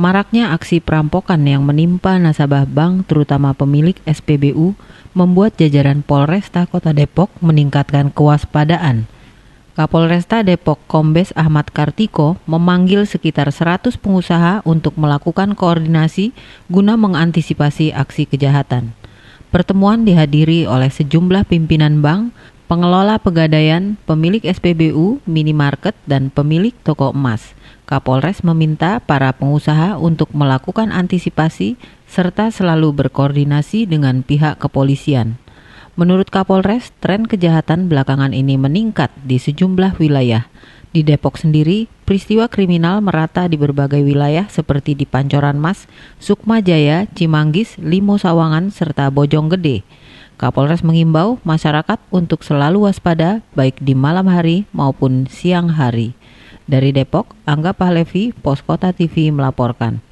Maraknya aksi perampokan yang menimpa nasabah bank terutama pemilik SPBU membuat jajaran Polresta Kota Depok meningkatkan kewaspadaan. Kapolresta Depok Kombes Ahmad Kartiko memanggil sekitar 100 pengusaha untuk melakukan koordinasi guna mengantisipasi aksi kejahatan. Pertemuan dihadiri oleh sejumlah pimpinan bank, pengelola pegadaian, pemilik SPBU, minimarket, dan pemilik toko emas. Kapolres meminta para pengusaha untuk melakukan antisipasi serta selalu berkoordinasi dengan pihak kepolisian. Menurut Kapolres, tren kejahatan belakangan ini meningkat di sejumlah wilayah. Di Depok sendiri, peristiwa kriminal merata di berbagai wilayah seperti di Pancoran Mas, Sukmajaya, Cimanggis, Limo Sawangan, serta Bojonggede. Kapolres mengimbau masyarakat untuk selalu waspada baik di malam hari maupun siang hari. Dari Depok, Angga Pahlevi, Pos Kota TV melaporkan.